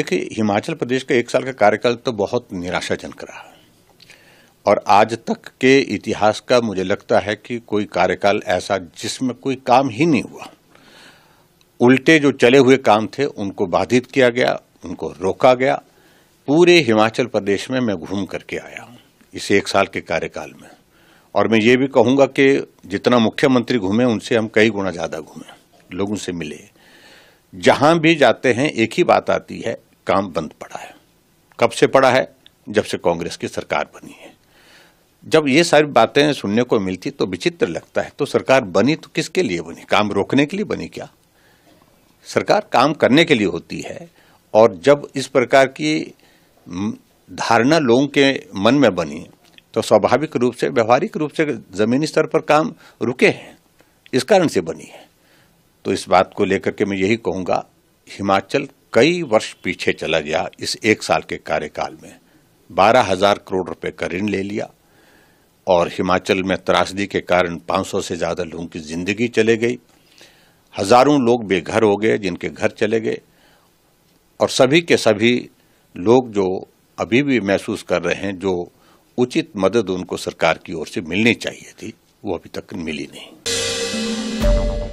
देखिए हिमाचल प्रदेश का एक साल का कार्यकाल तो बहुत निराशाजनक रहा और आज तक के इतिहास का मुझे लगता है कि कोई कार्यकाल ऐसा जिसमें कोई काम ही नहीं हुआ उल्टे जो चले हुए काम थे उनको बाधित किया गया उनको रोका गया पूरे हिमाचल प्रदेश में मैं घूम करके आया हूँ इस एक साल के कार्यकाल में और मैं ये भी कहूँगा कि जितना मुख्यमंत्री घूमे उनसे हम कई गुना ज़्यादा घूमे लोगों से मिले जहाँ भी जाते हैं एक ही बात आती है काम बंद पड़ा है कब से पड़ा है जब से कांग्रेस की सरकार बनी है जब ये सारी बातें सुनने को मिलती तो विचित्र लगता है तो सरकार बनी तो किसके लिए बनी काम रोकने के लिए बनी क्या सरकार काम करने के लिए होती है और जब इस प्रकार की धारणा लोगों के मन में बनी तो स्वाभाविक रूप से व्यवहारिक रूप से जमीनी स्तर पर काम रुके हैं इस कारण से बनी है तो इस बात को लेकर के मैं यही कहूँगा हिमाचल कई वर्ष पीछे चला गया इस एक साल के कार्यकाल में बारह हजार करोड़ रुपए का ऋण ले लिया और हिमाचल में त्रासदी के कारण 500 से ज़्यादा लोगों की ज़िंदगी चले गई हज़ारों लोग बेघर हो गए जिनके घर चले गए और सभी के सभी लोग जो अभी भी महसूस कर रहे हैं जो उचित मदद उनको सरकार की ओर से मिलनी चाहिए थी वो अभी तक मिली नहीं